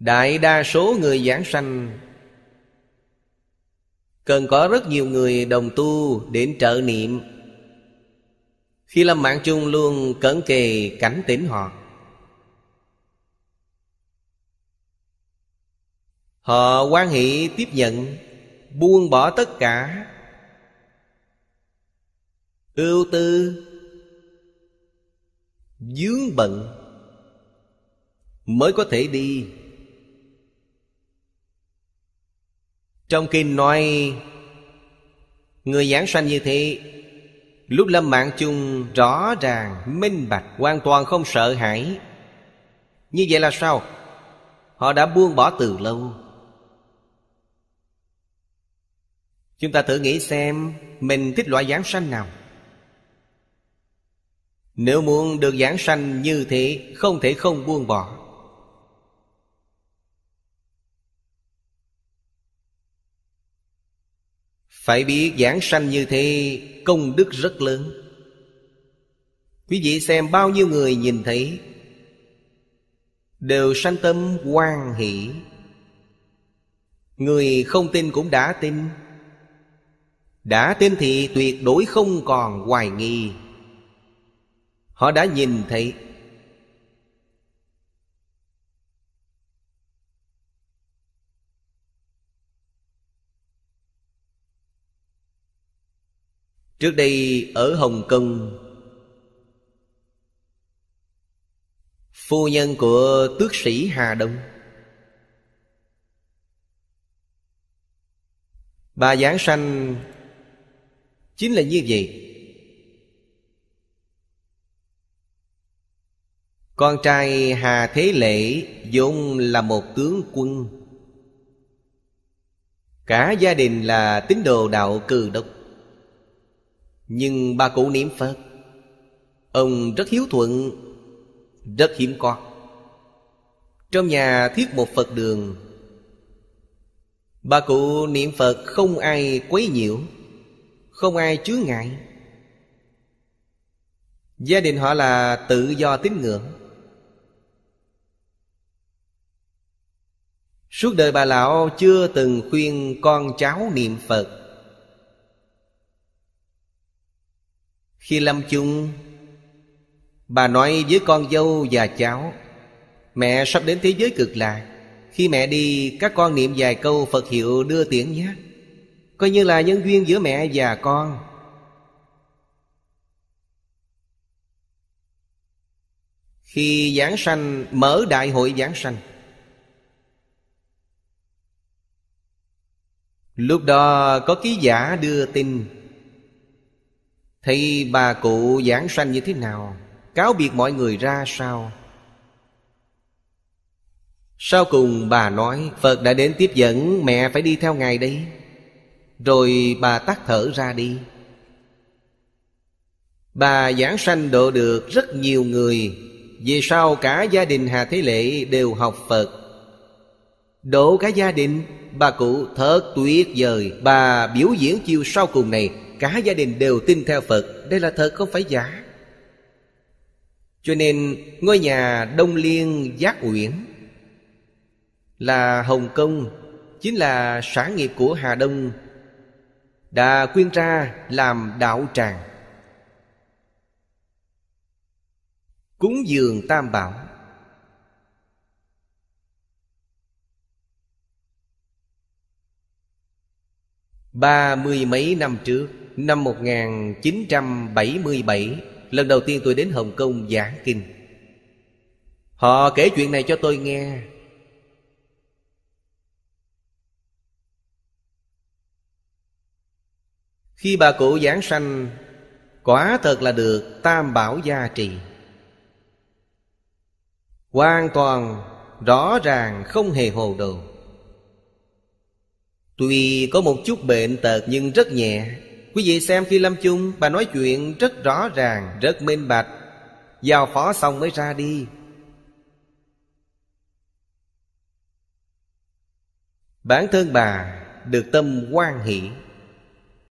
đại đa số người giảng sanh cần có rất nhiều người đồng tu đến trợ niệm khi lâm mạng chung luôn cẩn kề cảnh tỉnh họ họ quan hệ tiếp nhận buông bỏ tất cả ưu tư dướng bận mới có thể đi trong kinh nói người giảng sanh như thế lúc lâm mạng chung rõ ràng minh bạch hoàn toàn không sợ hãi như vậy là sao họ đã buông bỏ từ lâu chúng ta thử nghĩ xem mình thích loại giảng sanh nào nếu muốn được giảng sanh như thế không thể không buông bỏ Phải biết giảng sanh như thế công đức rất lớn Quý vị xem bao nhiêu người nhìn thấy Đều sanh tâm quan hỷ Người không tin cũng đã tin Đã tin thì tuyệt đối không còn hoài nghi Họ đã nhìn thấy Trước đây ở Hồng Kông Phu nhân của tước sĩ Hà Đông Bà Giáng sanh Chính là như vậy Con trai Hà Thế Lễ vốn là một tướng quân Cả gia đình là tín đồ đạo cừ độc nhưng bà cụ niệm Phật Ông rất hiếu thuận Rất hiếm con Trong nhà thiết một Phật đường Bà cụ niệm Phật không ai quấy nhiễu Không ai chứa ngại Gia đình họ là tự do tín ngưỡng Suốt đời bà lão chưa từng khuyên con cháu niệm Phật Khi lâm chung Bà nói với con dâu và cháu Mẹ sắp đến thế giới cực lạc Khi mẹ đi các con niệm vài câu Phật hiệu đưa tiễn nhé Coi như là nhân duyên giữa mẹ và con Khi giảng sanh mở đại hội giảng sanh Lúc đó có ký giả đưa tin Thấy bà cụ giảng sanh như thế nào Cáo biệt mọi người ra sao Sau cùng bà nói Phật đã đến tiếp dẫn Mẹ phải đi theo Ngài đấy Rồi bà tắt thở ra đi Bà giảng sanh độ được rất nhiều người vì sau cả gia đình Hà Thế Lệ đều học Phật Độ cả gia đình Bà cụ thật tuyệt vời Bà biểu diễn chiêu sau cùng này cả gia đình đều tin theo phật đây là thật không phải giả cho nên ngôi nhà đông liên giác uyển là hồng kông chính là sản nghiệp của hà đông đã quyên ra làm đạo tràng cúng dường tam bảo ba mươi mấy năm trước năm 1977 Lần đầu tiên tôi đến Hồng Kông giảng kinh Họ kể chuyện này cho tôi nghe Khi bà cụ giảng sanh Quả thật là được tam bảo gia trì Hoàn toàn rõ ràng không hề hồ đồ Tuy có một chút bệnh tật nhưng rất nhẹ Quý vị xem khi lâm chung Bà nói chuyện rất rõ ràng Rất minh bạch Giao phó xong mới ra đi Bản thân bà được tâm quan hỷ